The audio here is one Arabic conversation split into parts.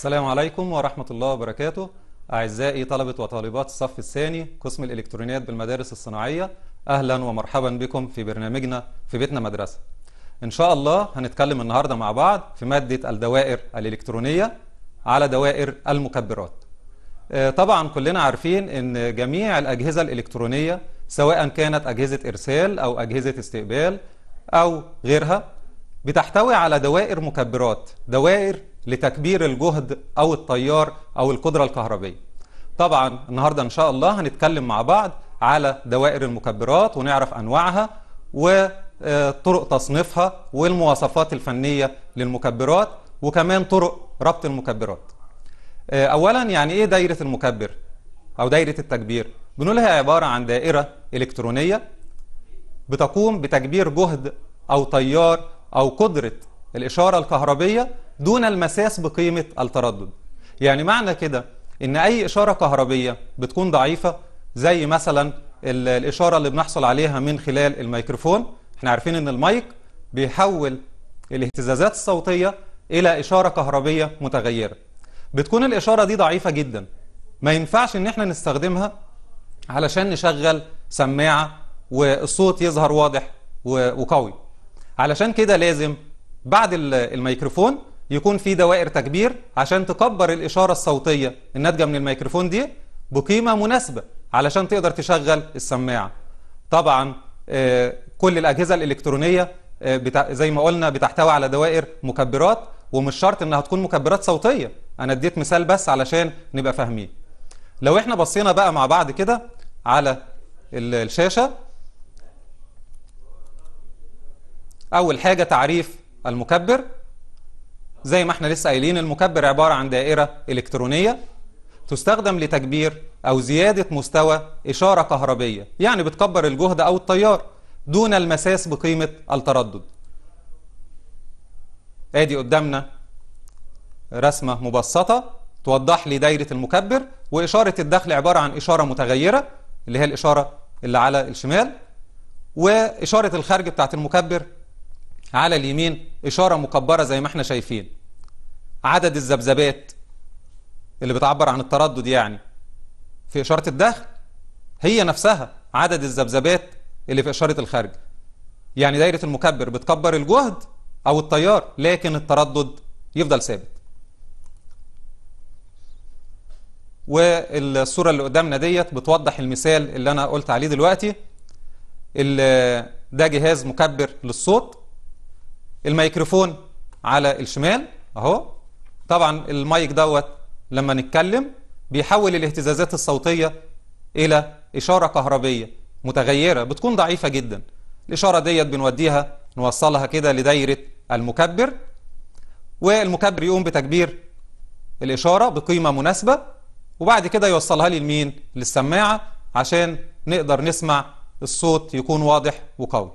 السلام عليكم ورحمة الله وبركاته أعزائي طلبة وطالبات الصف الثاني قسم الإلكترونيات بالمدارس الصناعية أهلا ومرحبا بكم في برنامجنا في بيتنا مدرسة إن شاء الله هنتكلم النهاردة مع بعض في مادة الدوائر الإلكترونية على دوائر المكبرات آه، طبعا كلنا عارفين أن جميع الأجهزة الإلكترونية سواء كانت أجهزة إرسال أو أجهزة استقبال أو غيرها بتحتوي على دوائر مكبرات دوائر لتكبير الجهد أو التيار أو القدرة الكهربية طبعا النهاردة إن شاء الله هنتكلم مع بعض على دوائر المكبرات ونعرف أنواعها وطرق تصنيفها والمواصفات الفنية للمكبرات وكمان طرق ربط المكبرات آه، أولا يعني إيه دايرة المكبر أو دايرة التكبير بنقولها عبارة عن دائرة إلكترونية بتقوم بتكبير جهد أو تيار أو قدرة الإشارة الكهربية دون المساس بقيمة التردد يعني معنى كده ان اي اشارة كهربية بتكون ضعيفة زي مثلا الاشارة اللي بنحصل عليها من خلال الميكروفون احنا عارفين ان المايك بيحول الاهتزازات الصوتية الى اشارة كهربية متغيرة بتكون الاشارة دي ضعيفة جدا ما ينفعش ان احنا نستخدمها علشان نشغل سماعة والصوت يظهر واضح وقوي علشان كده لازم بعد الميكروفون يكون في دوائر تكبير عشان تكبر الإشارة الصوتية الناتجة من الميكروفون دي بقيمة مناسبة علشان تقدر تشغل السماعة طبعا آه، كل الأجهزة الإلكترونية آه، زي ما قلنا بتحتوي على دوائر مكبرات ومش شرط انها تكون مكبرات صوتية انا اديت مثال بس علشان نبقى فاهمين لو احنا بصينا بقى مع بعض كده على الشاشة اول حاجة تعريف المكبر زي ما احنا لسه قايلين المكبر عبارة عن دائرة إلكترونية تستخدم لتكبير أو زيادة مستوى إشارة كهربية يعني بتكبر الجهد أو التيار دون المساس بقيمة التردد ادي قدامنا رسمة مبسطة توضح لي دايرة المكبر وإشارة الدخل عبارة عن إشارة متغيرة اللي هي الإشارة اللي على الشمال وإشارة الخارج بتاعت المكبر على اليمين إشارة مكبرة زي ما احنا شايفين عدد الذبذبات اللي بتعبر عن التردد يعني في إشارة الدخل هي نفسها عدد الذبذبات اللي في إشارة الخارج يعني دايرة المكبر بتكبر الجهد أو التيار لكن التردد يفضل ثابت والصورة اللي قدامنا ديت بتوضح المثال اللي أنا قلت عليه دلوقتي ده جهاز مكبر للصوت الميكروفون على الشمال اهو طبعا المايك دوت لما نتكلم بيحول الاهتزازات الصوتية إلى إشارة كهربية متغيرة بتكون ضعيفة جدا الإشارة ديت بنوديها نوصلها كده لدايرة المكبر والمكبر يقوم بتكبير الإشارة بقيمة مناسبة وبعد كده يوصلها لي لمين؟ للسماعة عشان نقدر نسمع الصوت يكون واضح وقوي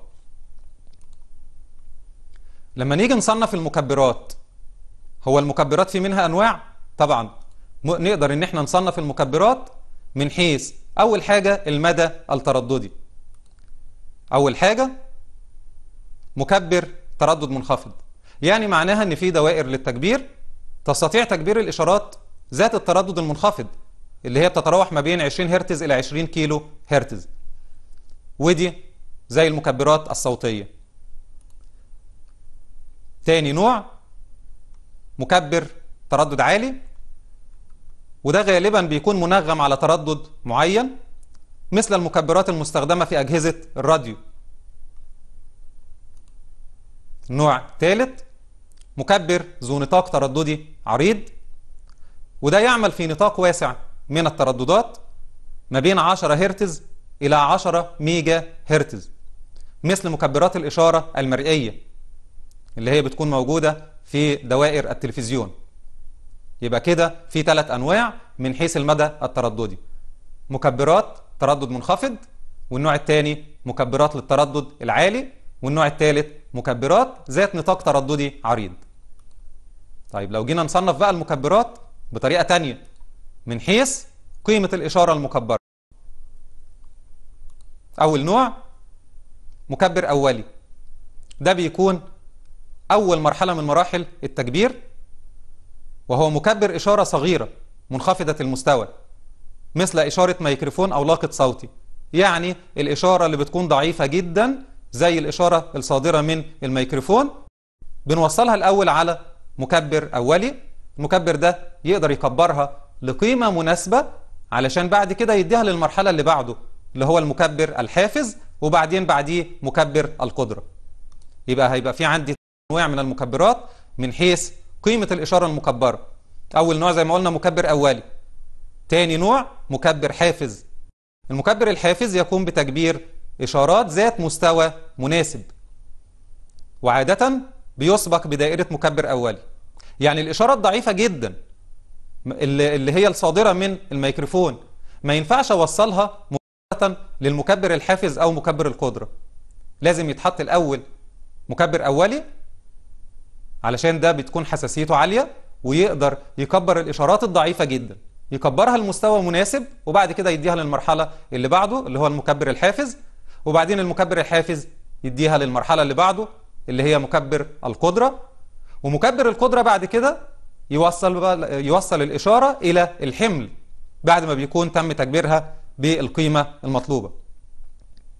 لما نيجي نصنف المكبرات هو المكبرات في منها أنواع طبعا نقدر إن احنا نصنف المكبرات من حيث أول حاجة المدى الترددي أول حاجة مكبر تردد منخفض يعني معناها ان في دوائر للتكبير تستطيع تكبير الاشارات ذات التردد المنخفض اللي هي بتتراوح ما بين 20 هرتز الى 20 كيلو هرتز ودي زي المكبرات الصوتيه تاني نوع مكبر تردد عالي وده غالبا بيكون منغم على تردد معين مثل المكبرات المستخدمة في أجهزة الراديو نوع ثالث مكبر ذو نطاق ترددي عريض وده يعمل في نطاق واسع من الترددات ما بين 10 هرتز إلى 10 ميجا هرتز مثل مكبرات الإشارة المرئية اللي هي بتكون موجودة في دوائر التلفزيون يبقى كده في ثلاث أنواع من حيث المدى الترددي مكبرات تردد منخفض والنوع الثاني مكبرات للتردد العالي والنوع الثالث مكبرات ذات نطاق ترددي عريض طيب لو جينا نصنف بقى المكبرات بطريقة تانية من حيث قيمة الإشارة المكبرة أول نوع مكبر أولي ده بيكون أول مرحلة من مراحل التكبير وهو مكبر إشارة صغيرة منخفضة المستوى مثل إشارة ميكروفون أو لاقط صوتي يعني الإشارة اللي بتكون ضعيفة جدا زي الإشارة الصادرة من الميكروفون بنوصلها الأول على مكبر أولي المكبر ده يقدر يكبرها لقيمة مناسبة علشان بعد كده يديها للمرحلة اللي بعده اللي هو المكبر الحافز وبعدين بعديه مكبر القدرة يبقى هيبقى في عندي انواع من المكبرات من حيث قيمه الاشاره المكبره اول نوع زي ما قلنا مكبر اولي تاني نوع مكبر حافز المكبر الحافز يقوم بتكبير اشارات ذات مستوى مناسب وعاده بيسبق بدائره مكبر اولي يعني الاشاره الضعيفه جدا اللي هي الصادره من الميكروفون ما ينفعش اوصلها مباشره للمكبر الحافز او مكبر القدره لازم يتحط الاول مكبر اولي علشان ده بتكون حساسيته عالية ويقدر يكبر الإشارات الضعيفة جدا يكبرها لمستوى مناسب وبعد كده يديها للمرحلة اللي بعده اللي هو المكبر الحافز وبعدين المكبر الحافز يديها للمرحلة اللي بعده اللي هي مكبر القدرة ومكبر القدرة بعد كده يوصل يوصل الإشارة إلى الحمل بعد ما بيكون تم تكبيرها بالقيمة المطلوبة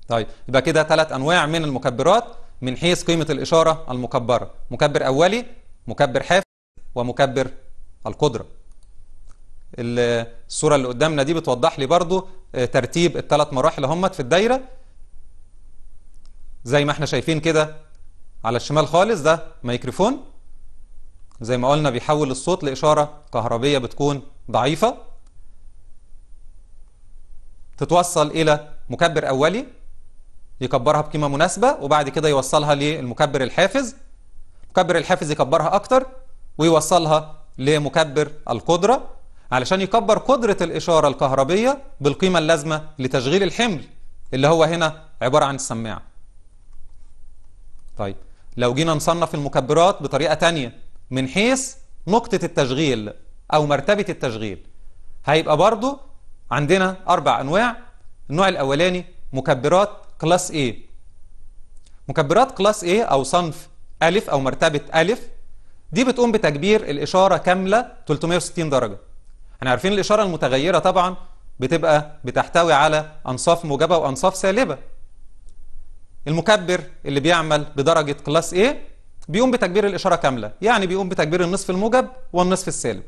طيب يبقى كده ثلاث أنواع من المكبرات من حيث قيمة الإشارة المكبرة مكبر أولي مكبر حافز ومكبر القدرة الصورة اللي قدامنا دي بتوضح لي برضو آه، ترتيب الثلاث مراحل همت في الدايرة زي ما احنا شايفين كده على الشمال خالص ده ميكروفون زي ما قلنا بيحول الصوت لإشارة كهربية بتكون ضعيفة تتوصل إلى مكبر أولي يكبرها بقيمة مناسبة وبعد كده يوصلها للمكبر الحافز مكبر الحافز يكبرها أكتر ويوصلها لمكبر القدرة علشان يكبر قدرة الإشارة الكهربية بالقيمة اللازمة لتشغيل الحمل اللي هو هنا عبارة عن السماعة طيب لو جينا نصنف المكبرات بطريقة تانية من حيث نقطة التشغيل أو مرتبة التشغيل هيبقى برضو عندنا أربع أنواع النوع الأولاني مكبرات كلاس A مكبرات كلاس A أو صنف ألف أو مرتبة ألف دي بتقوم بتكبير الإشارة كاملة 360 درجة احنا عارفين الإشارة المتغيرة طبعا بتبقى بتحتوي على أنصاف موجبة وأنصاف سالبة المكبر اللي بيعمل بدرجة كلاس A بيقوم بتكبير الإشارة كاملة يعني بيقوم بتكبير النصف الموجب والنصف السالب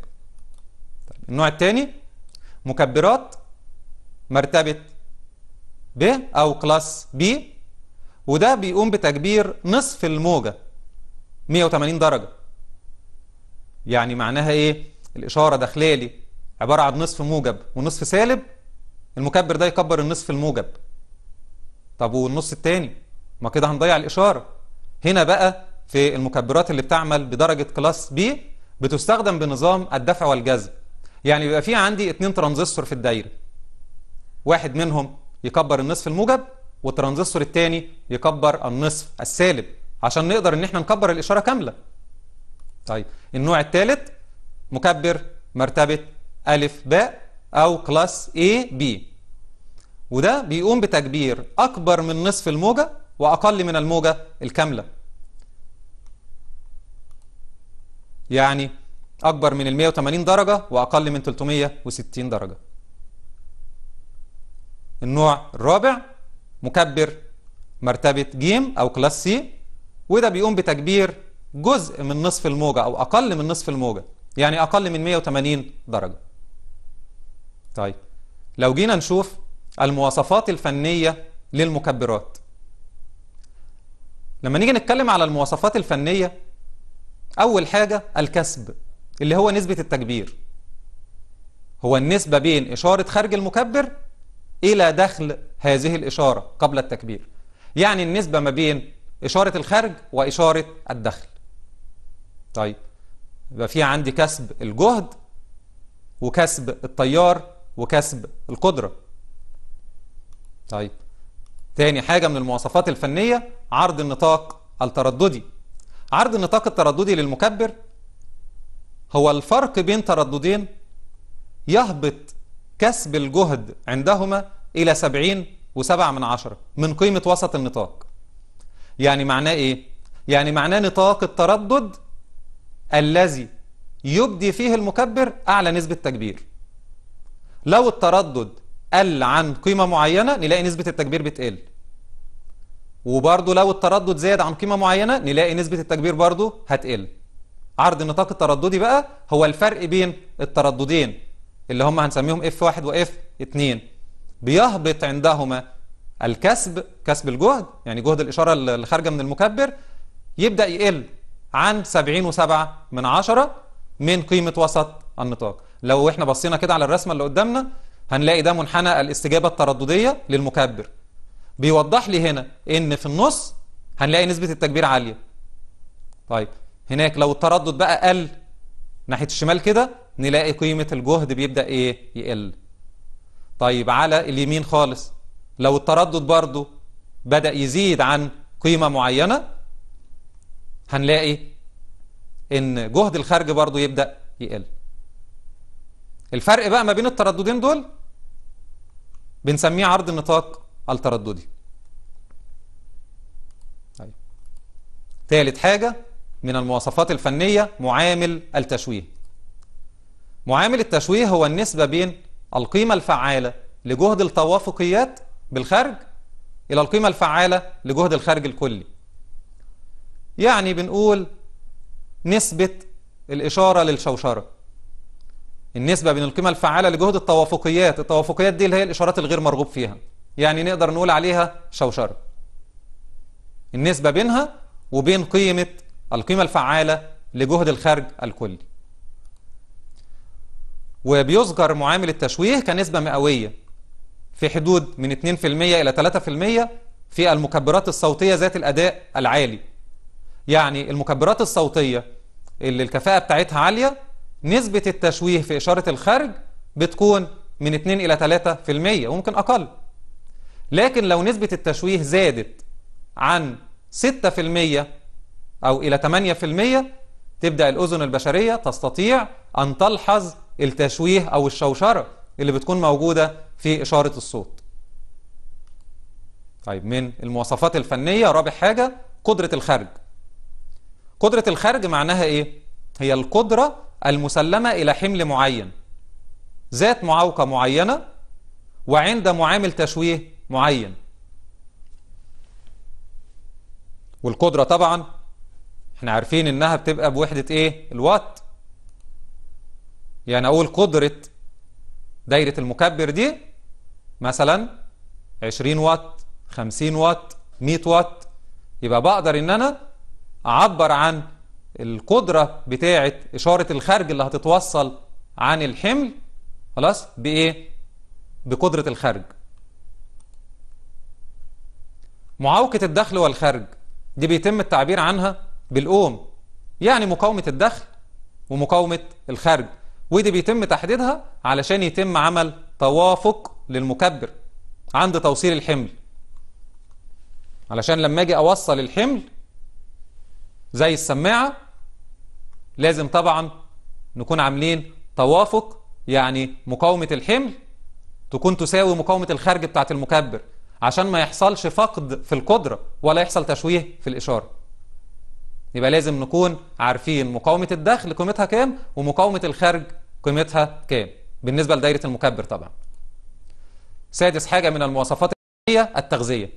طيب، النوع الثاني مكبرات مرتبة ب أو كلاس بي وده بيقوم بتكبير نصف الموجة 180 درجة يعني معناها إيه الإشارة داخله لي عبارة عن نصف موجب ونصف سالب المكبر ده يكبر النصف الموجب طب والنص الثاني ما كده هنضيع الإشارة هنا بقى في المكبرات اللي بتعمل بدرجة كلاس بي بتستخدم بنظام الدفع والجذب يعني بيبقى في عندي اتنين ترانزستور في الدايرة واحد منهم يكبر النصف الموجب والترانزستور الثاني يكبر النصف السالب عشان نقدر ان احنا نكبر الاشاره كامله طيب النوع الثالث مكبر مرتبه الف باء او كلاس اي بي وده بيقوم بتكبير اكبر من نصف الموجه واقل من الموجه الكامله يعني اكبر من ال 180 درجه واقل من 360 درجه النوع الرابع مكبر مرتبة ج أو كلاس سي وده بيقوم بتكبير جزء من نصف الموجة أو أقل من نصف الموجة يعني أقل من 180 درجة طيب لو جينا نشوف المواصفات الفنية للمكبرات لما نيجي نتكلم على المواصفات الفنية أول حاجة الكسب اللي هو نسبة التكبير هو النسبة بين إشارة خارج المكبر إلى دخل هذه الإشارة قبل التكبير يعني النسبة ما بين إشارة الخارج وإشارة الدخل طيب يبقى في عندي كسب الجهد وكسب التيار وكسب القدرة طيب تاني حاجة من المواصفات الفنية عرض النطاق الترددي عرض النطاق الترددي للمكبر هو الفرق بين ترددين يهبط كسب الجهد عندهما إلى سبعين وسبعة من عشرة من قيمة وسط النطاق يعني معناه إيه؟ يعني معناه نطاق التردد الذي يبدي فيه المكبر أعلى نسبة تكبير لو التردد قل عن قيمة معينة نلاقي نسبة التكبير بتقل وبرضو لو التردد زاد عن قيمة معينة نلاقي نسبة التكبير برضو هتقل عرض النطاق الترددي بقى هو الفرق بين الترددين اللي هم هنسميهم اف 1 واف 2 بيهبط عندهما الكسب كسب الجهد يعني جهد الإشارة اللي خارجة من المكبر يبدأ يقل عن 70.7 من عشرة من قيمة وسط النطاق لو احنا بصينا كده على الرسمة اللي قدامنا هنلاقي ده منحنى الاستجابة الترددية للمكبر بيوضح لي هنا ان في النص هنلاقي نسبة التكبير عالية طيب هناك لو التردد بقى قل ناحية الشمال كده نلاقي قيمة الجهد بيبدأ إيه يقل طيب على اليمين خالص لو التردد برضو بدأ يزيد عن قيمة معينة هنلاقي إن جهد الخارج برضو يبدأ يقل الفرق بقى ما بين الترددين دول بنسميه عرض النطاق الترددي طيب تالت حاجة من المواصفات الفنية معامل التشويه معامل التشويه هو النسبة بين القيمة الفعالة لجهد التوافقيات بالخارج إلى القيمة الفعالة لجهد الخارج الكلي يعني بنقول نسبة الإشارة للشوشرة النسبة بين القيمة الفعالة لجهد التوافقيات التوافقيات دي اللي هي الإشارات الغير مرغوب فيها يعني نقدر نقول عليها شوشرة النسبة بينها وبين قيمة القيمة الفعالة لجهد الخارج الكلي وبيذكر معامل التشويه كنسبة مئوية في حدود من 2% إلى 3% في المكبرات الصوتية ذات الأداء العالي يعني المكبرات الصوتية اللي الكفاءة بتاعتها عالية نسبة التشويه في إشارة الخارج بتكون من 2 إلى 3% وممكن أقل لكن لو نسبة التشويه زادت عن 6% أو إلى 8% تبدأ الأذن البشرية تستطيع أن تلحظ التشويه أو الشوشرة اللي بتكون موجودة في إشارة الصوت طيب من المواصفات الفنية رابع حاجة قدرة الخرج قدرة الخرج معناها إيه؟ هي القدرة المسلمة إلى حمل معين ذات معوقة معينة وعند معامل تشويه معين والقدرة طبعا احنا عارفين انها بتبقى بوحدة ايه الوات يعني اقول قدرة دايرة المكبر دي مثلا 20 وات 50 وات 100 وات يبقى بقدر ان انا اعبر عن القدرة بتاعة اشارة الخارج اللي هتتوصل عن الحمل خلاص بايه بقدرة الخارج معوقة الدخل والخارج دي بيتم التعبير عنها بالأوم يعني مقاومة الدخل ومقاومة الخارج ودي بيتم تحديدها علشان يتم عمل توافق للمكبر عند توصيل الحمل علشان لما اجي اوصل الحمل زي السماعة لازم طبعا نكون عاملين توافق يعني مقاومة الحمل تكون تساوي مقاومة الخارج بتاعت المكبر عشان ما يحصلش فقد في القدرة ولا يحصل تشويه في الإشارة يبقى لازم نكون عارفين مقاومة الدخل قيمتها كام ومقاومة الخارج قيمتها كام بالنسبة لدايرة المكبر طبعا سادس حاجة من المواصفات هي التغذية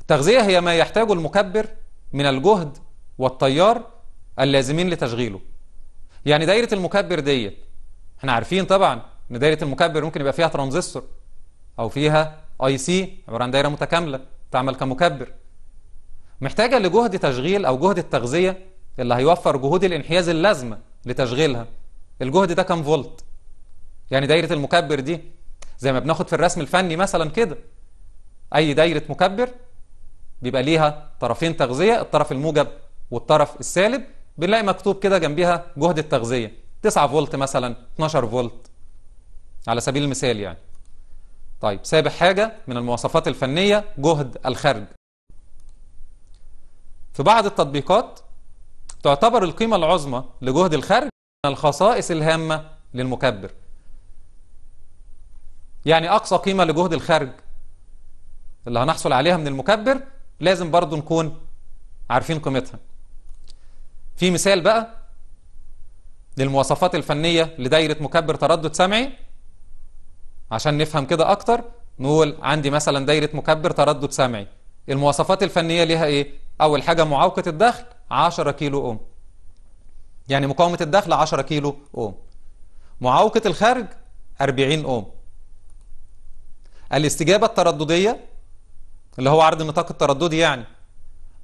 التغذية هي ما يحتاجه المكبر من الجهد والتيار اللازمين لتشغيله يعني دايرة المكبر ديت احنا عارفين طبعا ان دايرة المكبر ممكن يبقى فيها ترانزستور او فيها اي سي عبارة عن دايرة متكاملة تعمل كمكبر محتاجة لجهد تشغيل أو جهد التغذية اللي هيوفر جهود الانحياز اللازمة لتشغيلها الجهد ده كام فولت يعني دايرة المكبر دي زي ما بناخد في الرسم الفني مثلا كده أي دايرة مكبر بيبقى ليها طرفين تغذية الطرف الموجب والطرف السالب بنلاقي مكتوب كده جنبيها جهد التغذية 9 فولت مثلا 12 فولت على سبيل المثال يعني طيب سابع حاجة من المواصفات الفنية جهد الخرج في بعض التطبيقات تعتبر القيمة العظمى لجهد الخرج من الخصائص الهامة للمكبر يعني أقصى قيمة لجهد الخرج اللي هنحصل عليها من المكبر لازم برضو نكون عارفين قيمتها في مثال بقى للمواصفات الفنية لدايرة مكبر تردد سمعي عشان نفهم كده أكتر نقول عندي مثلا دايرة مكبر تردد سمعي المواصفات الفنية ليها إيه؟ أول حاجة معوقة الدخل 10 كيلو أوم يعني مقاومة الدخل 10 كيلو أوم معوقة الخارج 40 أوم الاستجابة الترددية اللي هو عرض النطاق الترددي يعني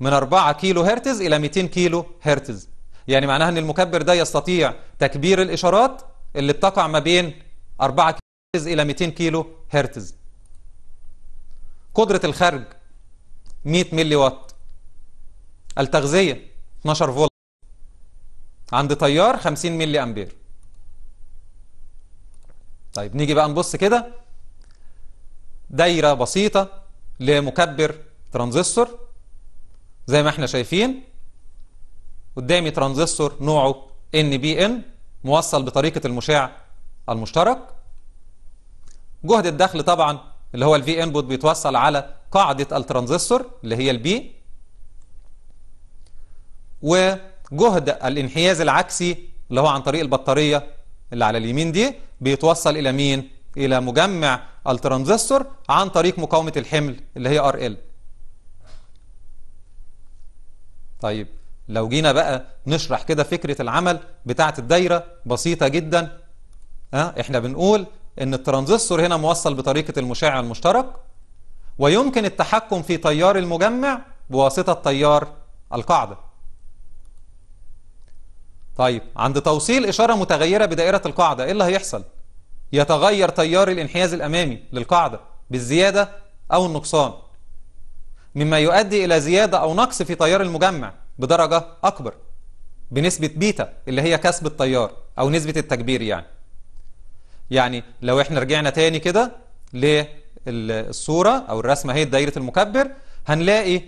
من 4 كيلو هرتز إلى 200 كيلو هرتز يعني معناها أن المكبر ده يستطيع تكبير الإشارات اللي بتقع ما بين 4 كيلو هرتز إلى 200 كيلو هرتز قدرة الخرج 100 ملي وات التغذية 12 فولت عند تيار 50 ملي أمبير طيب نيجي بقى نبص كده دايرة بسيطة لمكبر ترانزستور زي ما احنا شايفين قدامي ترانزستور نوعه NBN موصل بطريقة المشع المشترك جهد الدخل طبعا اللي هو الفي انبوت بيتوصل على قاعدة الترانزستور اللي هي البي وجهد الانحياز العكسي اللي هو عن طريق البطارية اللي على اليمين دي بيتوصل إلى مين؟ إلى مجمع الترانزستور عن طريق مقاومة الحمل اللي هي RL طيب لو جينا بقى نشرح كده فكرة العمل بتاعة الدايرة بسيطة جدا ها احنا بنقول ان الترانزستور هنا موصل بطريقة المشع المشترك ويمكن التحكم في تيار المجمع بواسطة تيار القاعدة طيب عند توصيل إشارة متغيرة بدائرة القاعدة إيه اللي هيحصل؟ يتغير تيار الانحياز الأمامي للقاعدة بالزيادة أو النقصان مما يؤدي إلى زيادة أو نقص في تيار المجمع بدرجة أكبر بنسبة بيتا اللي هي كسب التيار أو نسبة التكبير يعني يعني لو احنا رجعنا تاني كده للصورة أو الرسمة هي دائرة المكبر هنلاقي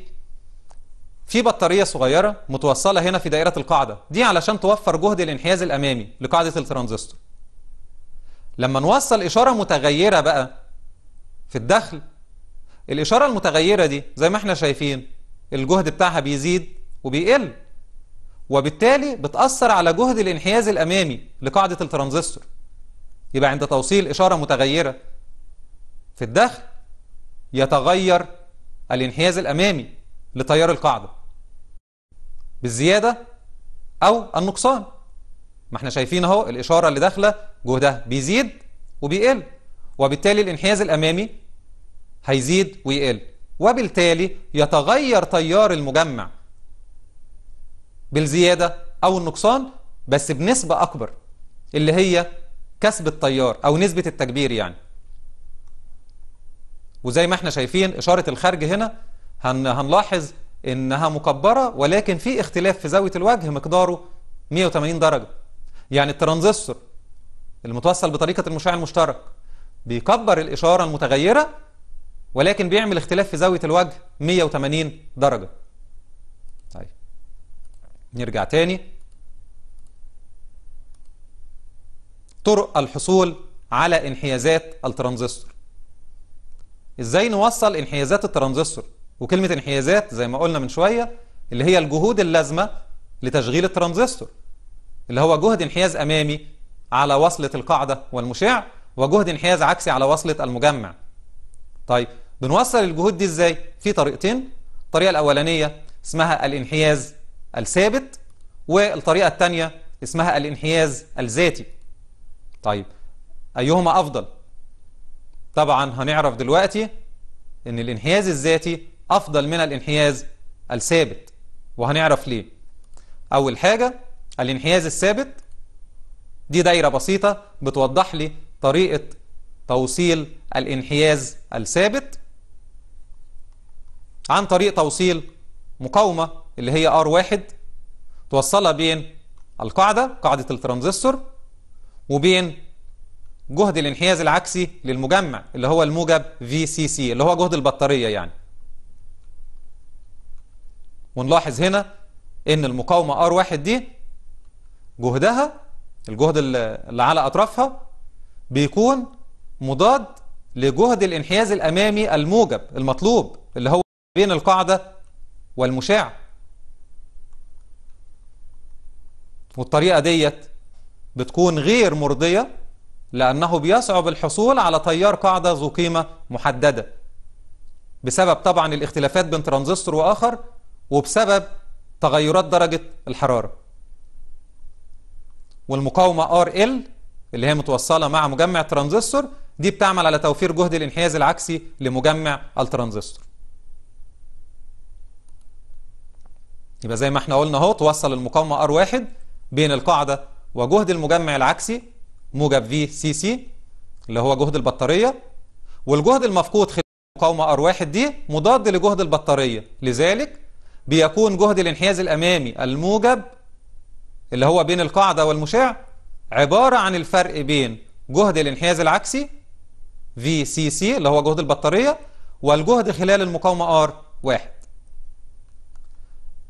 في بطارية صغيرة متوصلة هنا في دائرة القاعدة دي علشان توفر جهد الانحياز الأمامي لقاعدة الترانزستور لما نوصل إشارة متغيرة بقى في الدخل الإشارة المتغيرة دي زي ما احنا شايفين الجهد بتاعها بيزيد وبيقل وبالتالي بتأثر على جهد الانحياز الأمامي لقاعدة الترانزستور يبقى عند توصيل إشارة متغيرة في الدخل يتغير الانحياز الأمامي لتيار القاعدة بالزيادة أو النقصان ما احنا شايفين اهو الإشارة اللي داخلة جهدها بيزيد وبيقل وبالتالي الانحياز الأمامي هيزيد ويقل وبالتالي يتغير تيار المجمع بالزيادة أو النقصان بس بنسبة أكبر اللي هي كسب التيار أو نسبة التكبير يعني وزي ما احنا شايفين إشارة الخارج هنا هنلاحظ انها مكبره ولكن في اختلاف في زاويه الوجه مقداره 180 درجه يعني الترانزستور المتوصل بطريقه المشع المشترك بيكبر الاشاره المتغيره ولكن بيعمل اختلاف في زاويه الوجه 180 درجه طيب نرجع تاني طرق الحصول على انحيازات الترانزستور ازاي نوصل انحيازات الترانزستور وكلمة انحيازات زي ما قلنا من شوية اللي هي الجهود اللازمة لتشغيل الترانزستور اللي هو جهد انحياز أمامي على وصلة القاعدة والمشع وجهد انحياز عكسي على وصلة المجمع طيب بنوصل الجهود دي ازاي؟ في طريقتين الطريقة الأولانية اسمها الانحياز الثابت والطريقة الثانية اسمها الانحياز الذاتي طيب أيهما أفضل؟ طبعا هنعرف دلوقتي ان الانحياز الذاتي أفضل من الانحياز الثابت وهنعرف ليه أول حاجة الانحياز الثابت دي دايرة بسيطة بتوضح لي طريقة توصيل الانحياز الثابت عن طريق توصيل مقاومة اللي هي R1 توصلها بين القاعدة قاعدة الترانزستور وبين جهد الانحياز العكسي للمجمع اللي هو الموجب VCC اللي هو جهد البطارية يعني ونلاحظ هنا ان المقاومة R1 دي جهدها الجهد اللي على أطرافها بيكون مضاد لجهد الانحياز الأمامي الموجب المطلوب اللي هو بين القاعدة والمشاع والطريقة ديت بتكون غير مرضية لأنه بيصعب الحصول على تيار قاعدة ذو قيمة محددة بسبب طبعا الاختلافات بين ترانزستور وآخر وبسبب تغيرات درجة الحرارة والمقاومة RL اللي هي متوصلة مع مجمع ترانزستور دي بتعمل على توفير جهد الانحياز العكسي لمجمع الترانزستور يبقى زي ما احنا قلنا اهو توصل المقاومة R1 بين القاعدة وجهد المجمع العكسي موجب في سي سي اللي هو جهد البطارية والجهد المفقود خلال المقاومة R1 دي مضاد لجهد البطارية لذلك بيكون جهد الانحياز الأمامي الموجب اللي هو بين القاعدة والمشع عبارة عن الفرق بين جهد الانحياز العكسي في سي سي اللي هو جهد البطارية والجهد خلال المقاومة R واحد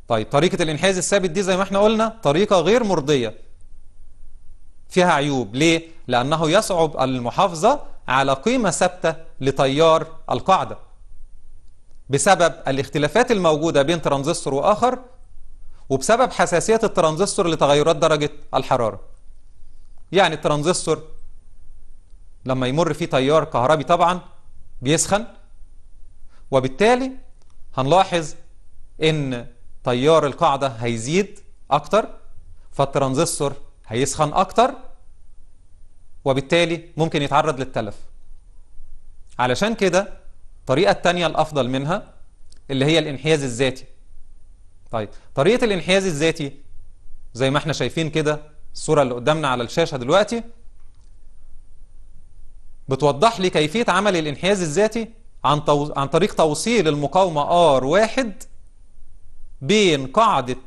طيب طريقة الانحياز الثابت دي زي ما احنا قلنا طريقة غير مرضية فيها عيوب ليه؟ لأنه يصعب المحافظة على قيمة ثابتة لتيار القاعدة بسبب الاختلافات الموجودة بين ترانزستور وآخر وبسبب حساسية الترانزستور لتغيرات درجة الحرارة يعني الترانزستور لما يمر فيه تيار كهربي طبعا بيسخن وبالتالي هنلاحظ ان تيار القاعدة هيزيد اكتر فالترانزستور هيسخن اكتر وبالتالي ممكن يتعرض للتلف علشان كده الطريقة الثانية الأفضل منها اللي هي الانحياز الذاتي طيب طريقة الانحياز الذاتي زي ما احنا شايفين كده الصورة اللي قدامنا على الشاشة دلوقتي بتوضح لي كيفية عمل الانحياز الذاتي عن, طو... عن طريق توصيل المقاومة R1 بين قاعدة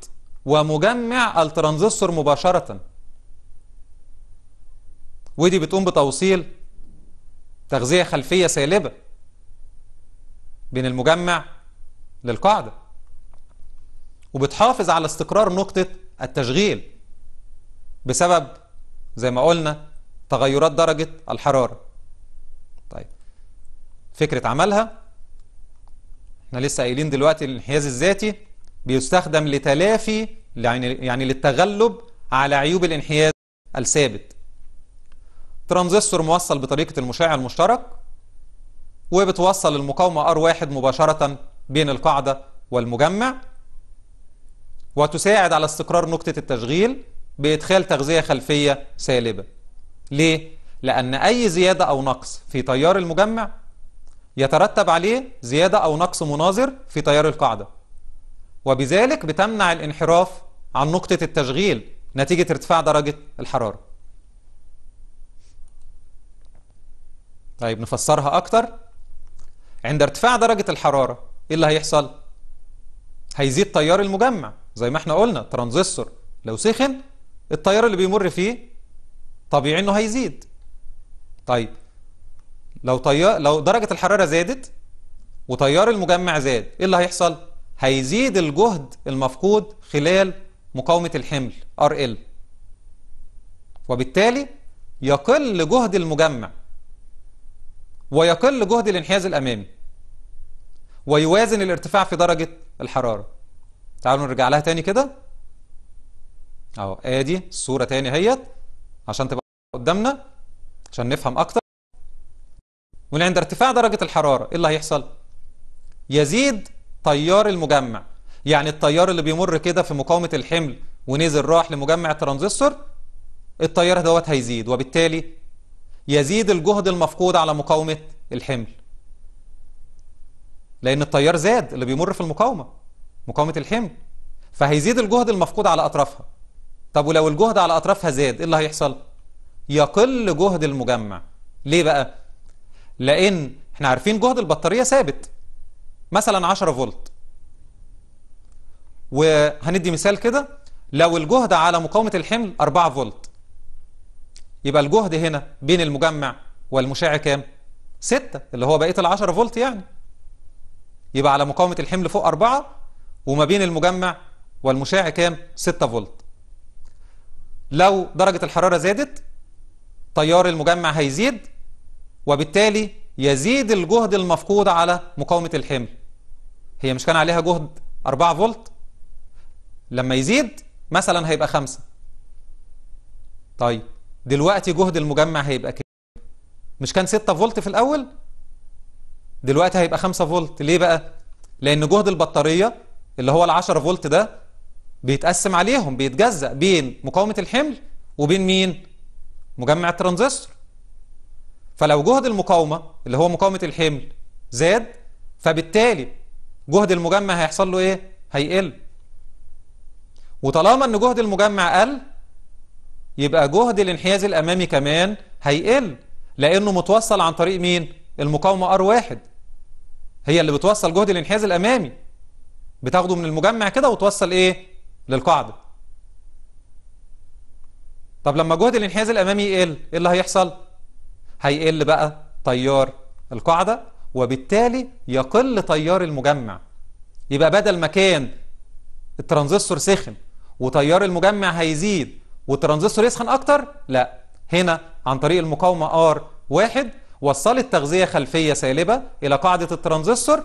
ومجمع الترانزستور مباشرة ودي بتقوم بتوصيل تغذية خلفية سالبة بين المجمع للقاعدة وبتحافظ على استقرار نقطة التشغيل بسبب زي ما قلنا تغيرات درجة الحرارة طيب فكرة عملها احنا لسه قايلين دلوقتي الانحياز الذاتي بيستخدم لتلافي يعني يعني للتغلب على عيوب الانحياز الثابت ترانزستور موصل بطريقة المشع المشترك وبتوصل المقاومة R1 مباشرة بين القاعدة والمجمع وتساعد على استقرار نقطة التشغيل بإدخال تغذية خلفية سالبة ليه؟ لأن أي زيادة أو نقص في تيار المجمع يترتب عليه زيادة أو نقص مناظر في تيار القاعدة وبذلك بتمنع الانحراف عن نقطة التشغيل نتيجة ارتفاع درجة الحرارة طيب نفسرها أكتر عند ارتفاع درجة الحرارة ايه اللي هيحصل؟ هيزيد تيار المجمع زي ما احنا قلنا ترانزستور لو سخن التيار اللي بيمر فيه طبيعي انه هيزيد طيب لو طيار لو درجة الحرارة زادت وتيار المجمع زاد ايه اللي هيحصل؟ هيزيد الجهد المفقود خلال مقاومة الحمل RL وبالتالي يقل جهد المجمع ويقل جهد الانحياز الامامي ويوازن الارتفاع في درجة الحرارة تعالوا نرجع لها تاني كده اهو ادي الصورة تاني اهيت عشان تبقى قدامنا عشان نفهم اكتر وعند ارتفاع درجة الحرارة ايه اللي هيحصل يزيد تيار المجمع يعني التيار اللي بيمر كده في مقاومة الحمل ونزل راح لمجمع الترانزستور التيار دوت هيزيد وبالتالي يزيد الجهد المفقود على مقاومة الحمل لأن التيار زاد اللي بيمر في المقاومة مقاومة الحمل فهيزيد الجهد المفقود على أطرافها طب ولو الجهد على أطرافها زاد إيه اللي هيحصل؟ يقل جهد المجمع ليه بقى؟ لأن احنا عارفين جهد البطارية ثابت مثلا 10 فولت وهندي مثال كده لو الجهد على مقاومة الحمل 4 فولت يبقى الجهد هنا بين المجمع والمشع كام؟ 6 اللي هو بقية ال 10 فولت يعني يبقى على مقاومة الحمل فوق 4 وما بين المجمع والمشاع كام 6 فولت لو درجة الحرارة زادت تيار المجمع هيزيد وبالتالي يزيد الجهد المفقود على مقاومة الحمل هي مش كان عليها جهد 4 فولت لما يزيد مثلا هيبقى 5 طيب دلوقتي جهد المجمع هيبقى كام مش كان 6 فولت في الأول دلوقتي هيبقى 5 فولت ليه بقى لان جهد البطاريه اللي هو ال10 فولت ده بيتقسم عليهم بيتجزأ بين مقاومه الحمل وبين مين مجمع الترانزستور فلو جهد المقاومه اللي هو مقاومه الحمل زاد فبالتالي جهد المجمع هيحصل له ايه هيقل وطالما ان جهد المجمع قل يبقى جهد الانحياز الامامي كمان هيقل لانه متوصل عن طريق مين المقاومة ار R1 هي اللي بتوصل جهد الانحياز الامامي بتاخده من المجمع كده وتوصل ايه للقاعدة طب لما جهد الانحياز الامامي يقل ايه اللي هيحصل هيقل بقى تيار القاعدة وبالتالي يقل تيار المجمع يبقى بدل ما كان الترانزستور سخن وتيار المجمع هيزيد والترانزستور يسخن اكتر لا هنا عن طريق المقاومة R R1 وصلت تغذية خلفية سالبة إلى قاعدة الترانزستور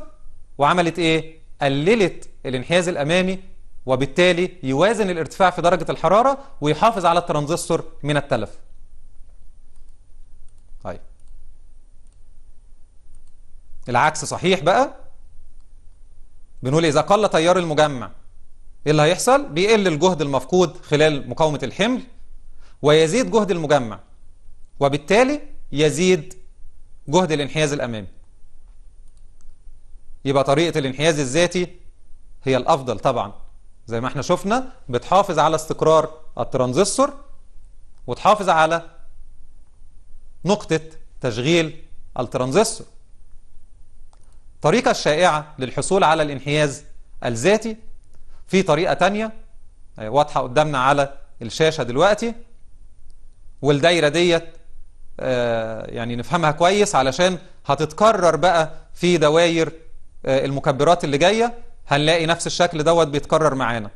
وعملت إيه؟ قللت الانحياز الأمامي وبالتالي يوازن الارتفاع في درجة الحرارة ويحافظ على الترانزستور من التلف طيب العكس صحيح بقى بنقول إذا قل تيار المجمع إيه اللي هيحصل؟ بيقل الجهد المفقود خلال مقاومة الحمل ويزيد جهد المجمع وبالتالي يزيد جهد الانحياز الأمامي يبقى طريقة الانحياز الذاتي هي الأفضل طبعا زي ما احنا شفنا بتحافظ على استقرار الترانزستور وتحافظ على نقطة تشغيل الترانزستور الطريقه الشائعة للحصول على الانحياز الذاتي في طريقة تانية آه، واضحة قدامنا على الشاشة دلوقتي والدايرة ديت آه، يعني نفهمها كويس علشان هتتكرر بقى في دواير آه، المكبرات اللي جايه هنلاقي نفس الشكل دوت بيتكرر معانا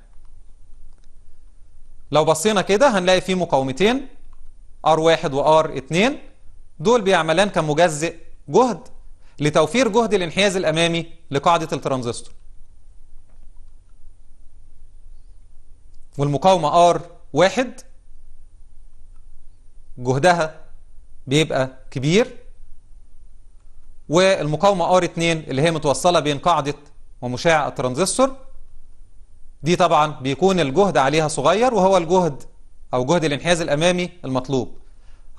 لو بصينا كده هنلاقي فيه مقاومتين R1 وار 2 دول بيعملان كمجزئ جهد لتوفير جهد الانحياز الأمامي لقاعدة الترانزستور والمقاومة R1 جهدها بيبقى كبير والمقاومة R2 اللي هي متوصلة بين قاعدة ومشع الترانزستور دي طبعا بيكون الجهد عليها صغير وهو الجهد أو جهد الانحياز الأمامي المطلوب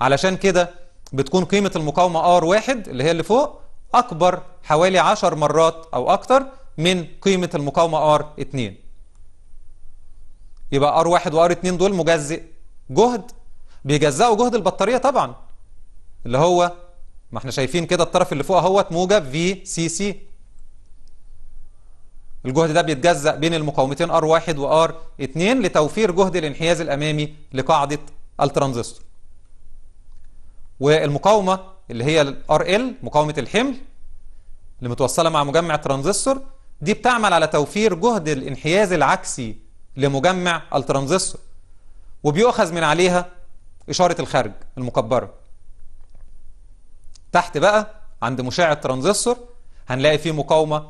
علشان كده بتكون قيمة المقاومة R1 اللي هي اللي فوق أكبر حوالي 10 مرات أو أكتر من قيمة المقاومة R2 يبقى R1 و R2 دول مجزئ جهد بيجزئوا جهد البطارية طبعا اللي هو ما احنا شايفين كده الطرف اللي فوق اهوت موجب في سي سي الجهد ده بيتجزأ بين المقاومتين ار 1 وار 2 لتوفير جهد الانحياز الأمامي لقاعدة الترانزستور والمقاومة اللي هي ال مقاومة الحمل اللي متوصلة مع مجمع الترانزستور دي بتعمل على توفير جهد الانحياز العكسي لمجمع الترانزستور وبيؤخذ من عليها إشارة الخارج المكبرة تحت بقى عند مشع الترانزستور هنلاقي فيه مقاومة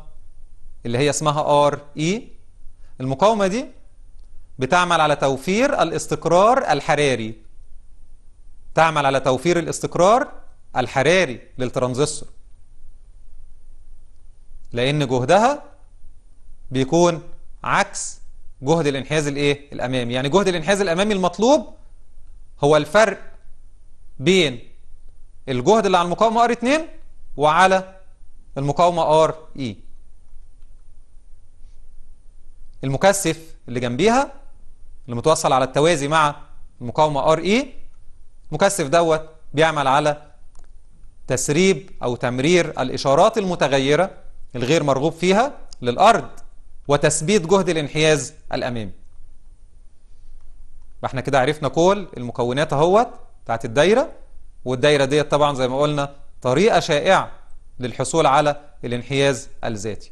اللي هي اسمها ار اي e. المقاومة دي بتعمل على توفير الاستقرار الحراري تعمل على توفير الاستقرار الحراري للترانزستور لأن جهدها بيكون عكس جهد الانحياز الايه الامامي يعني جهد الانحياز الامامي المطلوب هو الفرق بين الجهد اللي على المقاومة ار 2 وعلى المقاومة ار اي المكثف اللي جنبيها اللي متوصل على التوازي مع المقاومة ار اي المكثف دوت بيعمل على تسريب او تمرير الاشارات المتغيرة الغير مرغوب فيها للارض وتثبيت جهد الانحياز الامامي احنا كده عرفنا كل المكونات اهوت بتاعت الدايره والدايرة ديت طبعا زي ما قلنا طريقة شائعة للحصول على الانحياز الذاتي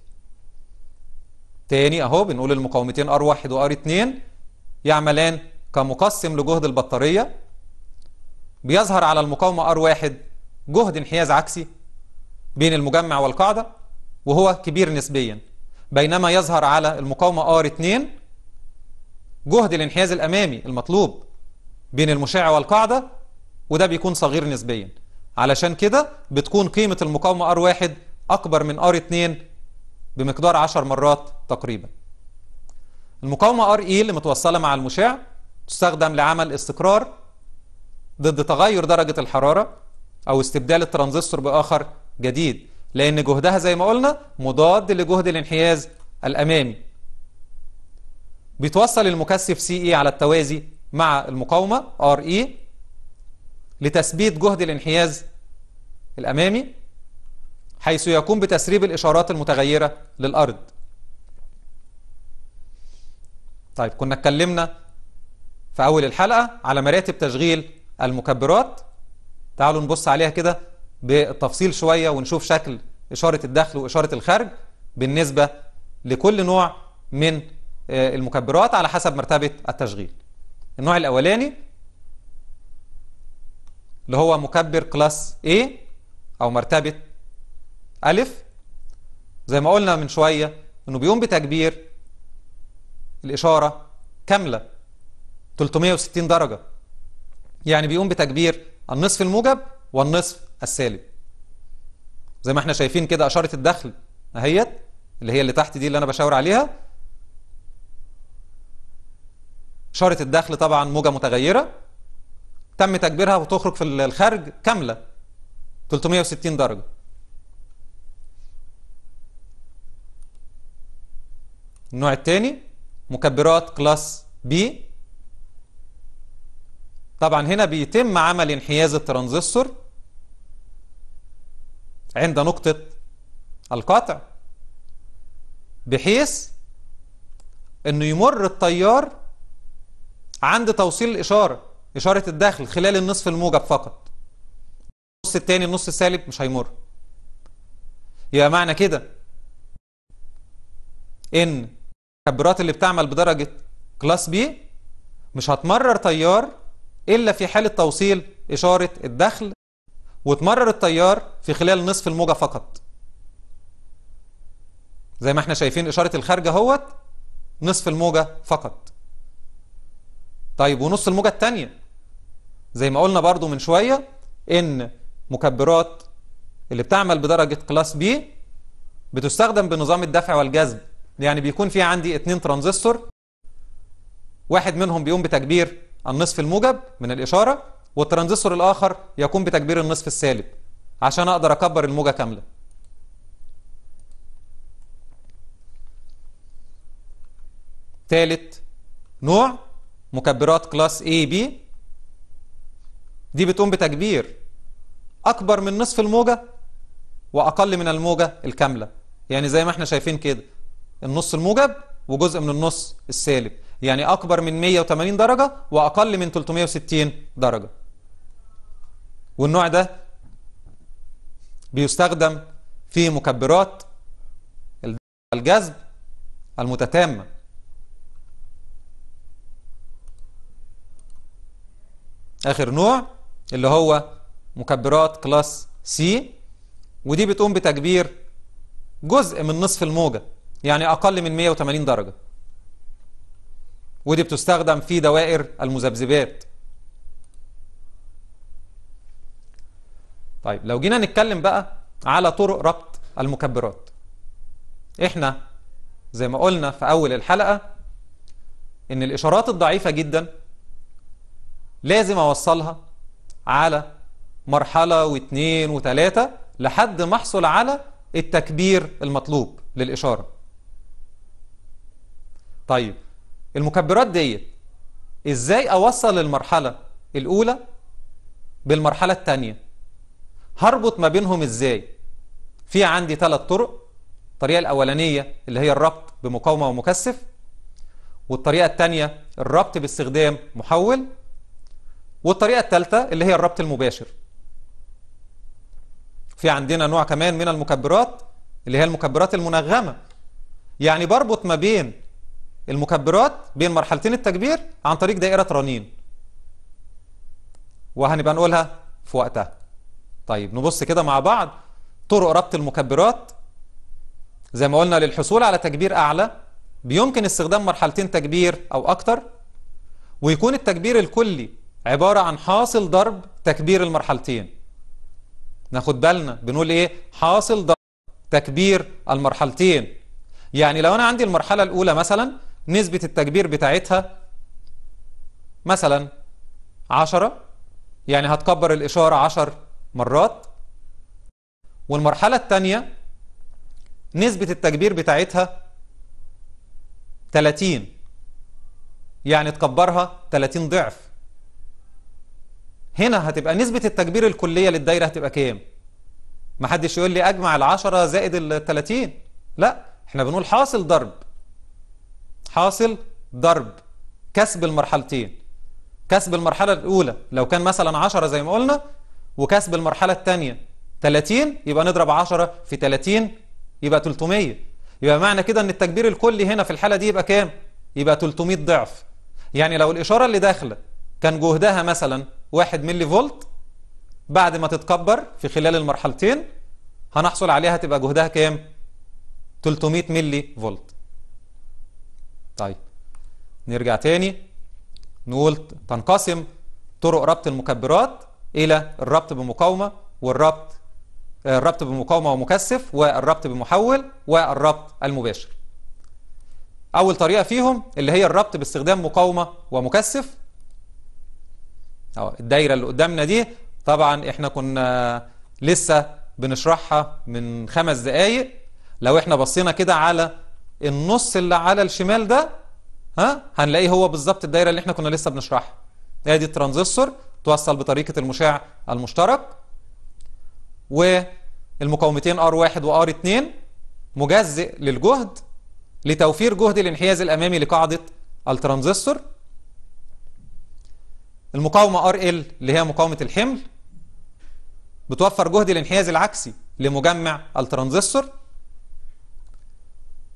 تاني اهو بنقول المقاومتين ار 1 و 2 يعملان كمقسم لجهد البطارية بيظهر على ار R1 جهد انحياز عكسي بين المجمع والقاعدة وهو كبير نسبيا بينما يظهر على ار R2 جهد الانحياز الأمامي المطلوب بين المشع والقاعدة وده بيكون صغير نسبيا علشان كده بتكون قيمة المقاومة R1 أكبر من R2 بمقدار 10 مرات تقريبا المقاومة RE اللي متوصلة مع المشع تستخدم لعمل استقرار ضد تغير درجة الحرارة أو استبدال الترانزستور بآخر جديد لأن جهدها زي ما قلنا مضاد لجهد الانحياز الأمامي بيتوصل المكثف CE على التوازي مع المقاومة RE لتثبيت جهد الانحياز الأمامي حيث يقوم بتسريب الإشارات المتغيرة للأرض طيب كنا اتكلمنا في أول الحلقة على مراتب تشغيل المكبرات تعالوا نبص عليها كده بالتفصيل شوية ونشوف شكل إشارة الدخل وإشارة الخارج بالنسبة لكل نوع من آه، المكبرات على حسب مرتبة التشغيل النوع الأولاني اللي هو مكبر كلاس A أو مرتبة أ زي ما قلنا من شوية إنه بيقوم بتكبير الإشارة كاملة 360 درجة يعني بيقوم بتكبير النصف الموجب والنصف السالب زي ما احنا شايفين كده أشارة الدخل أهيت اللي هي اللي تحت دي اللي أنا بشاور عليها إشارة الدخل طبعا موجة متغيرة تم تكبيرها وتخرج في الخارج كاملة 360 درجة النوع الثاني مكبرات كلاس بي طبعا هنا بيتم عمل انحياز الترانزستور عند نقطة القطع بحيث انه يمر التيار عند توصيل الاشاره إشارة الدخل خلال النصف الموجب فقط النص التاني النص السالب مش هيمر يبقى معنى كده إن الكبرات اللي بتعمل بدرجة كلاس بي مش هتمرر تيار إلا في حالة توصيل إشارة الدخل وتمرر التيار في خلال نصف الموجة فقط زي ما احنا شايفين إشارة الخارجة اهوت نصف الموجة فقط طيب ونص الموجة التانية زي ما قلنا برضو من شوية ان مكبرات اللي بتعمل بدرجة كلاس بي بتستخدم بنظام الدفع والجذب يعني بيكون في عندي اتنين ترانزستور واحد منهم بيقوم بتكبير النصف الموجب من الإشارة والترانزستور الآخر يقوم بتكبير النصف السالب عشان أقدر أكبر الموجة كاملة ثالث نوع مكبرات كلاس A B دي بتقوم بتكبير أكبر من نصف الموجة وأقل من الموجة الكاملة يعني زي ما احنا شايفين كده النص الموجب وجزء من النص السالب يعني أكبر من 180 درجة وأقل من 360 درجة والنوع ده بيستخدم في مكبرات الجذب المتتامة آخر نوع اللي هو مكبرات كلاس سي ودي بتقوم بتكبير جزء من نصف الموجة يعني أقل من 180 درجة ودي بتستخدم في دوائر المذبذبات طيب لو جينا نتكلم بقى على طرق ربط المكبرات احنا زي ما قلنا في أول الحلقة ان الإشارات الضعيفة جدا لازم أوصلها على مرحلة واثنين وثلاثة لحد ما احصل على التكبير المطلوب للإشارة طيب المكبرات ديت ازاي اوصل المرحلة الاولى بالمرحلة الثانية هربط ما بينهم ازاي في عندي ثلاث طرق الطريقة الاولانية اللي هي الربط بمقاومة ومكثف والطريقة الثانية الربط باستخدام محول والطريقة الثالثة اللي هي الربط المباشر في عندنا نوع كمان من المكبرات اللي هي المكبرات المنغمة يعني بربط ما بين المكبرات بين مرحلتين التكبير عن طريق دائرة رنين وهنبقى نقولها في وقتها طيب نبص كده مع بعض طرق ربط المكبرات زي ما قلنا للحصول على تكبير أعلى بيمكن استخدام مرحلتين تكبير أو أكتر ويكون التكبير الكلي عبارة عن حاصل ضرب تكبير المرحلتين ناخد بالنا بنقول ايه حاصل ضرب تكبير المرحلتين يعني لو انا عندي المرحلة الاولى مثلا نسبة التكبير بتاعتها مثلا عشرة يعني هتكبر الاشارة عشر مرات والمرحلة الثانية نسبة التكبير بتاعتها 30 يعني تكبرها 30 ضعف هنا هتبقى نسبة التكبير الكلية للدايرة هتبقى كام ما حدش يقول لي أجمع العشرة زائد التلاتين لا احنا بنقول حاصل ضرب حاصل ضرب كسب المرحلتين كسب المرحلة الأولى لو كان مثلا 10 زي ما قلنا وكسب المرحلة الثانية 30 يبقى نضرب 10 في 30 يبقى 300 يبقى معنى كده ان التكبير الكلي هنا في الحالة دي يبقى كام؟ يبقى 300 ضعف يعني لو الإشارة اللي داخلة كان جهدها مثلا 1 ملي فولت بعد ما تتكبر في خلال المرحلتين هنحصل عليها تبقى جهدها كام 300 ملي فولت طيب نرجع تاني نقول تنقسم طرق ربط المكبرات إلى الربط بمقاومة والربط آه، الربط بمقاومة ومكثف والربط بمحول والربط المباشر أول طريقة فيهم اللي هي الربط باستخدام مقاومة ومكثف اهو الدايره اللي قدامنا دي طبعا احنا كنا لسه بنشرحها من خمس دقايق لو احنا بصينا كده على النص اللي على الشمال ده ها هنلاقيه هو بالظبط الدايره اللي احنا كنا لسه بنشرحها ادي الترانزستور توصل بطريقه المشع المشترك والمقاومتين R1 وار 2 مجزئ للجهد لتوفير جهد الانحياز الامامي لقاعده الترانزستور المقاومة ار ال اللي هي مقاومة الحمل بتوفر جهد الانحياز العكسي لمجمع الترانزستور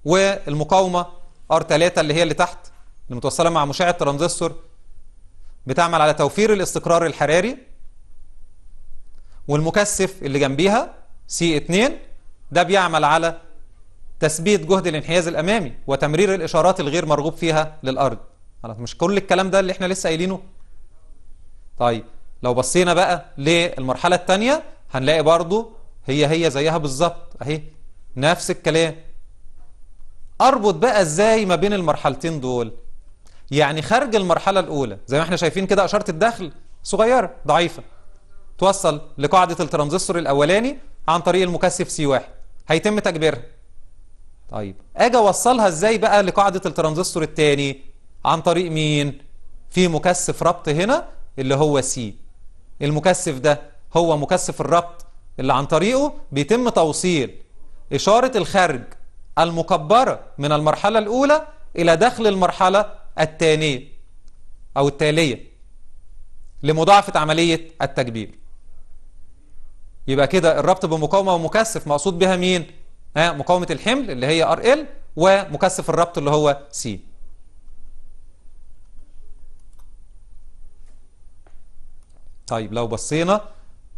والمقاومة ار 3 اللي هي اللي تحت اللي متوصلة مع مشع الترانزستور بتعمل على توفير الاستقرار الحراري والمكثف اللي جنبيها سي 2 ده بيعمل على تثبيت جهد الانحياز الامامي وتمرير الاشارات الغير مرغوب فيها للارض مش كل الكلام ده اللي احنا لسه قايلينه طيب لو بصينا بقى للمرحلة الثانية هنلاقي برضو هي هي زيها بالظبط اهي نفس الكلام اربط بقى ازاي ما بين المرحلتين دول يعني خارج المرحلة الاولى زي ما احنا شايفين كده اشارة الدخل صغيرة ضعيفة توصل لقاعدة الترانزستور الاولاني عن طريق المكثف سي واحد هيتم تكبيرها طيب اجي اوصلها ازاي بقى لقاعدة الترانزستور الثاني عن طريق مين في مكثف ربط هنا اللي هو سي المكثف ده هو مكثف الربط اللي عن طريقه بيتم توصيل إشارة الخارج المكبرة من المرحلة الأولى إلى داخل المرحلة الثانية أو التالية لمضاعفة عملية التكبير يبقى كده الربط بمقاومة ومكثف مقصود بها مين؟ مقاومة الحمل اللي هي RL ومكثف الربط اللي هو C طيب لو بصينا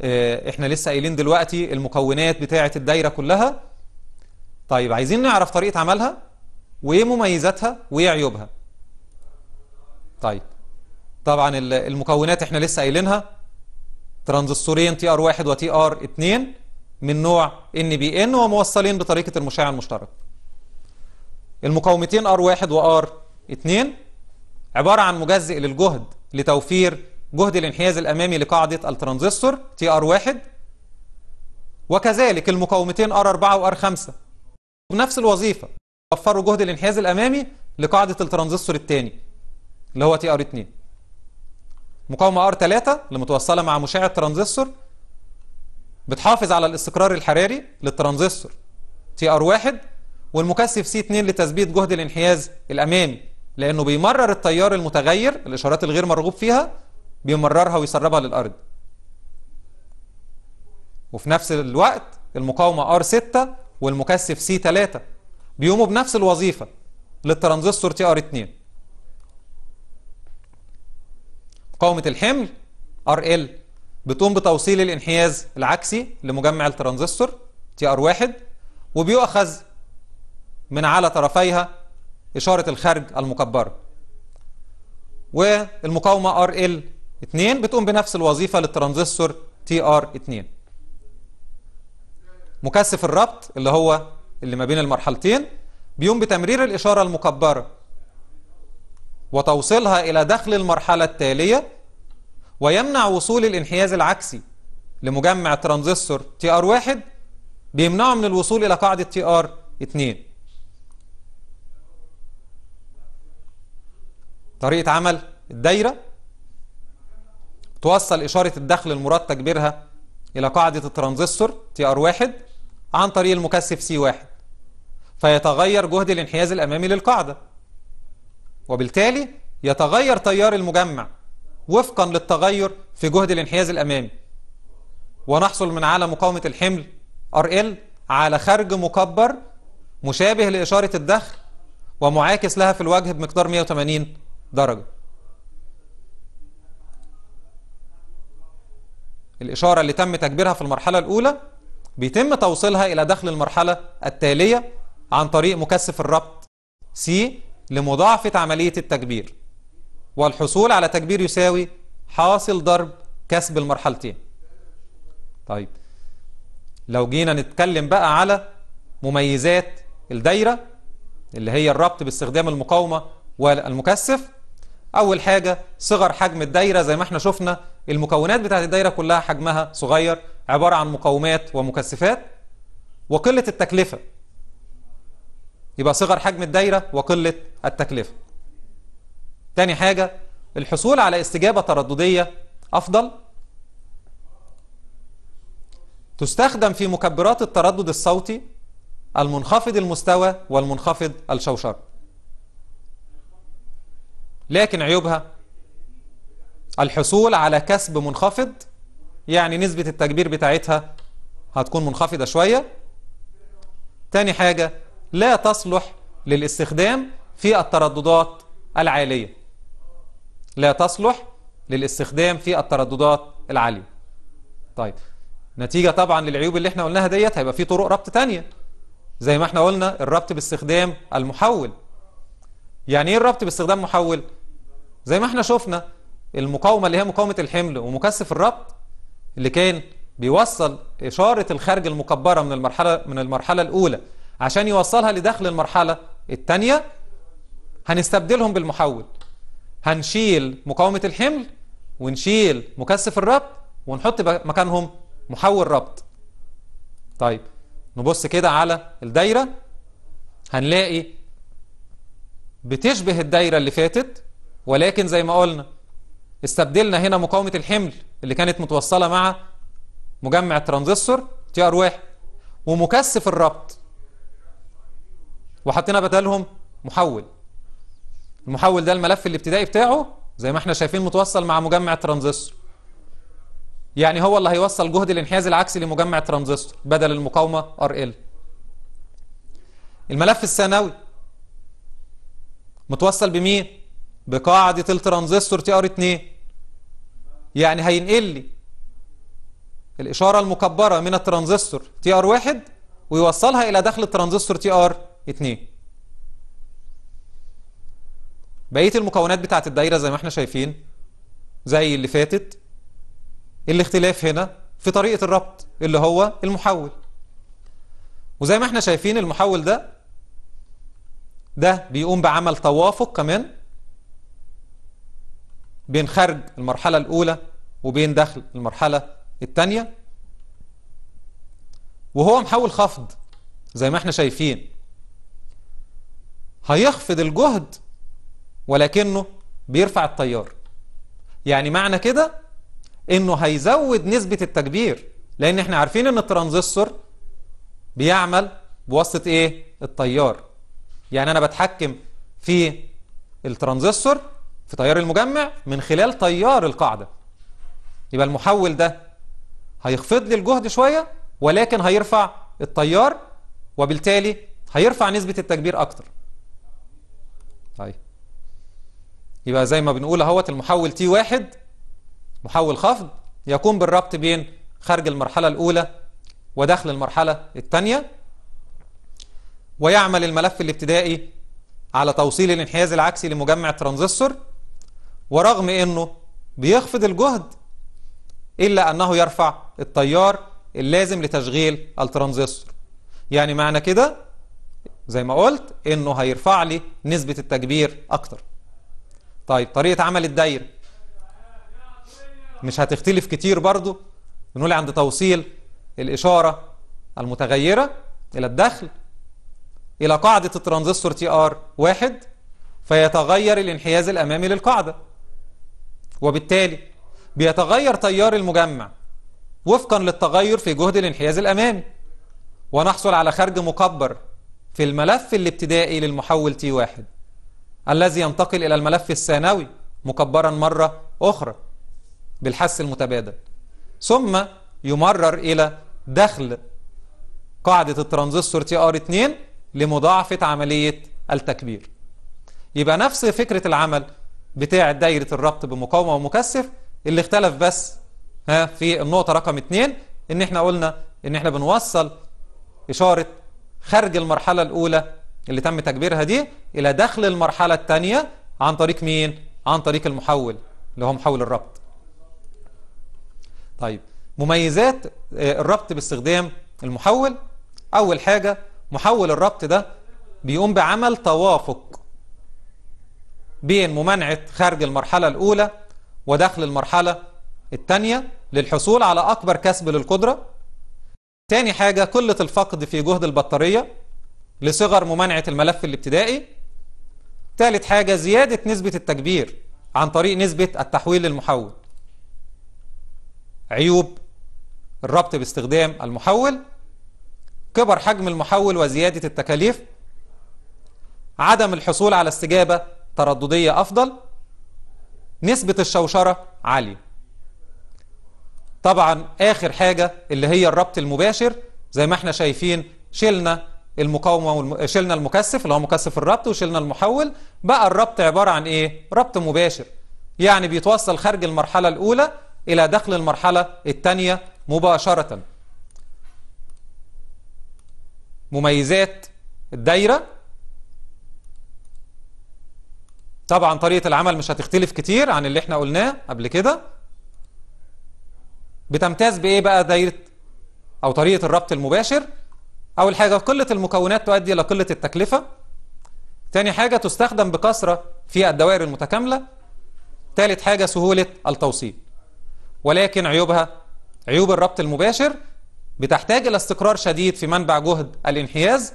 آه، احنا لسه قايلين دلوقتي المكونات بتاعة الدايرة كلها طيب عايزين نعرف طريقة عملها وايه مميزاتها وايه عيوبها طيب طبعا المكونات احنا لسه قايلينها ترانزستورين تي ار 1 وتي ار 2 من نوع ان بي ان وموصلين بطريقة المشع المشترك المقاومتين ار 1 وار 2 عبارة عن مجزئ للجهد لتوفير جهد الانحياز الأمامي لقاعدة الترانزستور تي ار 1 وكذلك المقاومتين ار 4 وار 5 بنفس الوظيفة وفروا جهد الانحياز الأمامي لقاعدة الترانزستور الثاني اللي هو تي ار 2 مقاومة ار 3 اللي متوصلة مع مشاع الترانزستور بتحافظ على الاستقرار الحراري للترانزستور تي ار 1 والمكثف سي 2 لتثبيت جهد الانحياز الأمامي لأنه بيمرر التيار المتغير الإشارات الغير مرغوب فيها بيمررها ويسربها للأرض وفي نفس الوقت المقاومه ار R6 والمكثف سي 3 بيقوموا بنفس الوظيفة للترانزستور تي ار 2 مقاومة الحمل ار ال بتقوم بتوصيل الانحياز العكسي لمجمع الترانزستور تي ار 1 وبيؤخذ من على طرفيها إشارة الخارج المكبرة والمقاومة ار ال 2 بتقوم بنفس الوظيفة للترانزستور تي ار 2 مكثف الربط اللي هو اللي ما بين المرحلتين بيقوم بتمرير الإشارة المكبرة وتوصيلها إلى داخل المرحلة التالية ويمنع وصول الانحياز العكسي لمجمع ترانزستور تي ار 1 بيمنعه من الوصول إلى قاعدة تي ار 2 طريقة عمل الدايرة توصل إشارة الدخل المراد تكبيرها إلى قاعدة الترانزستور تي ار واحد عن طريق المكثف سي واحد فيتغير جهد الانحياز الأمامي للقاعدة وبالتالي يتغير تيار المجمع وفقا للتغير في جهد الانحياز الأمامي ونحصل من على مقاومة الحمل ار ال على خرج مكبر مشابه لإشارة الدخل ومعاكس لها في الوجه بمقدار 180 درجة الإشارة اللي تم تكبيرها في المرحلة الأولى بيتم توصيلها إلى دخل المرحلة التالية عن طريق مكثف الربط سي لمضاعفة عملية التكبير والحصول على تكبير يساوي حاصل ضرب كسب المرحلتين طيب لو جينا نتكلم بقى على مميزات الدايرة اللي هي الربط باستخدام المقاومة والمكثف أول حاجة صغر حجم الدايرة زي ما احنا شفنا المكونات بتاعت الدايرة كلها حجمها صغير عبارة عن مقاومات ومكثفات وقلة التكلفة يبقى صغر حجم الدايرة وقلة التكلفة تاني حاجة الحصول على استجابة ترددية أفضل تستخدم في مكبرات التردد الصوتي المنخفض المستوى والمنخفض الشوشرة لكن عيوبها الحصول على كسب منخفض يعني نسبة التكبير بتاعتها هتكون منخفضة شوية تاني حاجة لا تصلح للاستخدام في الترددات العالية لا تصلح للاستخدام في الترددات العالية طيب نتيجة طبعا للعيوب اللي احنا قلناها ديت هيبقى في طرق ربط تانية زي ما احنا قلنا الربط باستخدام المحول يعني ايه الربط باستخدام محول زي ما احنا شفنا المقاومة اللي هي مقاومة الحمل ومكثف الربط اللي كان بيوصل إشارة الخارج المكبرة من المرحلة من المرحلة الأولى عشان يوصلها لداخل المرحلة الثانية هنستبدلهم بالمحول هنشيل مقاومة الحمل ونشيل مكثف الربط ونحط مكانهم محول ربط طيب نبص كده على الدايرة هنلاقي بتشبه الدايرة اللي فاتت ولكن زي ما قلنا استبدلنا هنا مقاومة الحمل اللي كانت متوصلة مع مجمع الترانزستور تي ار واحد ومكثف الربط وحطينا بدلهم محول المحول ده الملف الابتدائي بتاعه زي ما احنا شايفين متوصل مع مجمع الترانزستور يعني هو اللي هيوصل جهد الانحياز العكسي لمجمع الترانزستور بدل المقاومة ار ال الملف الثانوي متوصل بمين بقاعدة الترانزستور تي ار 2 يعني هينقل لي الإشارة المكبرة من الترانزستور تي ار 1 ويوصلها إلى داخل الترانزستور تي ار 2 بقية المكونات بتاعة الدايرة زي ما احنا شايفين زي اللي فاتت الاختلاف هنا في طريقة الربط اللي هو المحول وزي ما احنا شايفين المحول ده ده بيقوم بعمل توافق كمان بين خارج المرحلة الأولى وبين داخل المرحلة الثانية وهو محاول خفض زي ما احنا شايفين هيخفض الجهد ولكنه بيرفع التيار يعني معنى كده انه هيزود نسبة التكبير لان احنا عارفين ان الترانزستور بيعمل بواسطة ايه التيار يعني انا بتحكم في الترانزستور في تيار المجمع من خلال تيار القاعدة يبقى المحول ده هيخفض لي الجهد شوية ولكن هيرفع التيار وبالتالي هيرفع نسبة التكبير أكتر طيب يبقى زي ما بنقول اهوت المحول تي واحد محول خفض يقوم بالربط بين خارج المرحلة الأولى وداخل المرحلة الثانية ويعمل الملف الابتدائي على توصيل الانحياز العكسي لمجمع الترانزستور ورغم أنه بيخفض الجهد إلا أنه يرفع التيار اللازم لتشغيل الترانزستور يعني معنى كده زي ما قلت أنه هيرفع لي نسبة التكبير أكتر طيب طريقة عمل الدايرة مش هتختلف كتير برضو بنقول عند توصيل الإشارة المتغيرة إلى الدخل إلى قاعدة الترانزستور تي آر واحد فيتغير الانحياز الأمامي للقاعدة وبالتالي بيتغير تيار المجمع وفقا للتغير في جهد الانحياز الأمامي ونحصل على خرج مكبر في الملف الابتدائي للمحول تي واحد الذي ينتقل إلى الملف الثانوي مكبرا مرة أخرى بالحس المتبادل ثم يمرر إلى دخل قاعدة الترانزستور تي ار 2 لمضاعفة عملية التكبير يبقى نفس فكرة العمل بتاع دايرة الربط بمقاومة ومكثف اللي اختلف بس ها في النقطة رقم اتنين ان احنا قلنا ان احنا بنوصل إشارة خارج المرحلة الأولى اللي تم تكبيرها دي إلى داخل المرحلة الثانية عن طريق مين؟ عن طريق المحول اللي هو محول الربط طيب مميزات آه، الربط باستخدام المحول أول حاجة محول الربط ده بيقوم بعمل توافق بين ممانعة خارج المرحلة الأولى ودخل المرحلة الثانية للحصول على أكبر كسب للقدرة تاني حاجة قلة الفقد في جهد البطارية لصغر ممانعة الملف الابتدائي تالت حاجة زيادة نسبة التكبير عن طريق نسبة التحويل للمحول عيوب الربط باستخدام المحول كبر حجم المحول وزيادة التكاليف عدم الحصول على استجابة ترددية أفضل نسبة الشوشرة عالية طبعا آخر حاجة اللي هي الربط المباشر زي ما احنا شايفين شلنا المقاومة والم... شلنا المكثف اللي هو مكثف الربط وشلنا المحول بقى الربط عبارة عن ايه؟ ربط مباشر يعني بيتوصل خارج المرحلة الأولى إلى داخل المرحلة الثانية مباشرة مميزات الدايرة طبعا طريقة العمل مش هتختلف كتير عن اللي احنا قلناه قبل كده بتمتاز بإيه بقى دايرة أو طريقة الربط المباشر أول حاجة قلة المكونات تؤدي إلى قلة التكلفة تاني حاجة تستخدم بكثرة في الدوائر المتكاملة ثالث حاجة سهولة التوصيل ولكن عيوبها عيوب الربط المباشر بتحتاج إلى استقرار شديد في منبع جهد الانحياز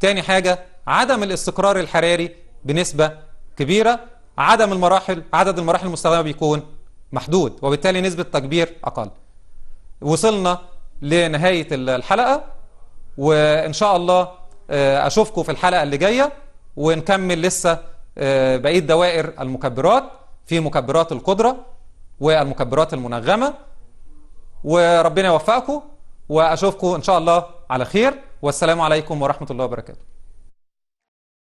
تاني حاجة عدم الاستقرار الحراري بنسبة كبيرة عدم المراحل عدد المراحل المستخدمة بيكون محدود وبالتالي نسبة تكبير أقل وصلنا لنهاية الحلقة وإن شاء الله آه، أشوفكم في الحلقة اللي جاية ونكمل لسه آه، بقية دوائر المكبرات في مكبرات القدرة والمكبرات المنغمة وربنا يوفقكم وأشوفكم إن شاء الله على خير والسلام عليكم ورحمة الله وبركاته